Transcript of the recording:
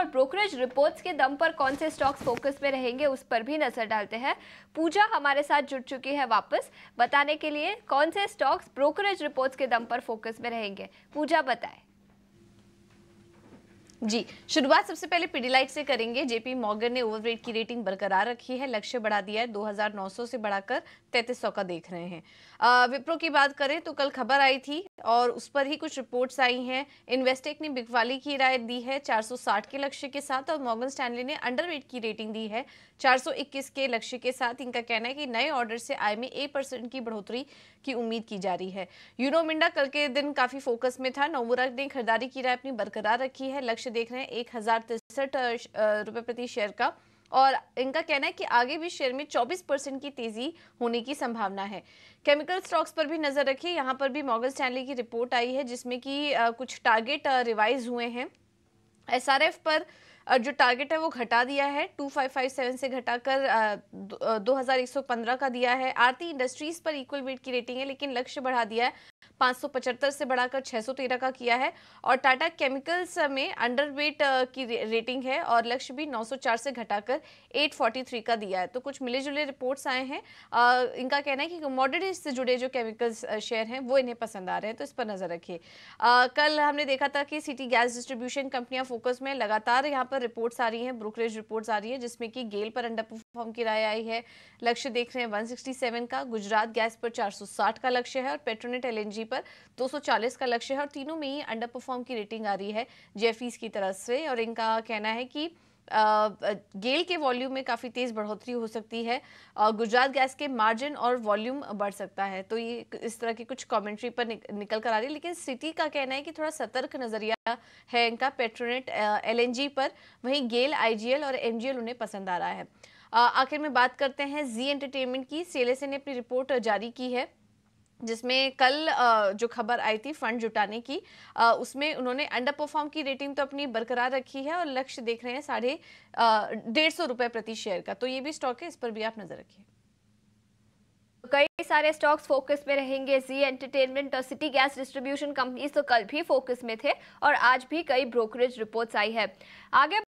और brokerage reports के दम पर कौन से स्टॉक्स फोकस में रहेंगे उस पर भी नजर डालते हैं पूजा हमारे साथ जुड़ चुकी है वापस बताने के लिए कौन से स्टॉक्स ब्रोकरेज रिपोर्ट्स के दम पर फोकस में रहेंगे पूजा बताएं जी शुरुआत सबसे पहले पीडीलाइट से करेंगे जेपी मॉर्गन ने ओवरवेट की रेटिंग बरकरार रखी है लक्ष्य बढ़ा दिया है 2900 से बढ़ाकर 3300 का देख रहे हैं विप्रो की बात करें तो कल खबर आई थी और उस पर ही कुछ रिपोर्ट्स आई हैं इन्वेस्टेक ने बिकवाली की राय दी है 460 के लक्ष्य के साथ और मॉर्गन स्टैंडली ने अंडर की रेटिंग दी है चार के लक्ष्य के साथ इनका कहना है कि नए ऑर्डर से आय में ए परसेंट की बढ़ोतरी की उम्मीद की जा रही है यूनोमिंडा कल के दिन काफी फोकस में था नोमुरा ने खरीदारी की राय अपनी बरकरार रखी है लक्ष्य लक्ष्य देख रहे हैं एक हजार तिरसठ रुपये प्रति शेयर का और इनका कहना है कि आगे भी शेयर में 24 परसेंट की तेजी होने की संभावना है केमिकल स्टॉक्स पर भी नजर रखिए यहाँ पर भी मॉगल स्टैंडली की रिपोर्ट आई है जिसमें कि कुछ टारगेट रिवाइज हुए हैं एसआरएफ पर जो टारगेट है वो घटा दिया है 2557 से घटाकर 2115 का दिया है आरती इंडस्ट्रीज पर इक्वल वेट की रेटिंग है लेकिन लक्ष्य बढ़ा दिया है पाँच से बढ़ाकर छः का किया है और टाटा केमिकल्स में अंडर वेट की रेटिंग है और लक्ष्य भी 904 से घटाकर 843 का दिया है तो कुछ मिले जुले रिपोर्ट्स आए हैं इनका कहना है कि कमोडिटीज से जुड़े जो केमिकल्स शेयर हैं वो इन्हें पसंद आ रहे हैं तो इस पर नज़र रखिए कल हमने देखा था कि सिटी गैस डिस्ट्रीब्यूशन कंपनियां फोकस में लगातार यहाँ पर रिपोर्ट्स आ रही हैं ब्रोकरेज रिपोर्ट्स आ रही है जिसमें कि गेल पर अंडर परफॉर्म की राय आई है लक्ष्य देख रहे हैं 167 का गुजरात गैस पर 460 का लक्ष्य है और पेट्रोनेट एलएनजी पर 240 का लक्ष्य है और तीनों में ही अंडर परफॉर्म की रेटिंग आ रही है जेफीज की तरफ से और इनका कहना है कि गेल के वॉल्यूम में काफ़ी तेज़ बढ़ोतरी हो सकती है गुजरात गैस के मार्जिन और वॉल्यूम बढ़ सकता है तो ये इस तरह की कुछ कमेंट्री पर निक, निकल कर आ रही है लेकिन सिटी का कहना है कि थोड़ा सतर्क नज़रिया है इनका पेट्रोनेट एलएनजी पर वहीं गेल आईजीएल और एमजीएल उन्हें पसंद आ रहा है आखिर में बात करते हैं जी एंटरटेनमेंट की सेलेसे ने अपनी रिपोर्ट जारी की है जिसमें कल जो खबर आई थी फंड जुटाने की उसमें उन्होंने अंडर परफॉर्म की रेटिंग तो अपनी बरकरार रखी है और लक्ष्य देख रहे हैं साढ़े डेढ़ सौ रुपये प्रति शेयर का तो ये भी स्टॉक है इस पर भी आप नज़र रखिए कई सारे स्टॉक्स फोकस में रहेंगे जी एंटरटेनमेंट और सिटी गैस डिस्ट्रीब्यूशन कंपनीज तो कल भी फोकस में थे और आज भी कई ब्रोकरेज रिपोर्ट्स आई है आगे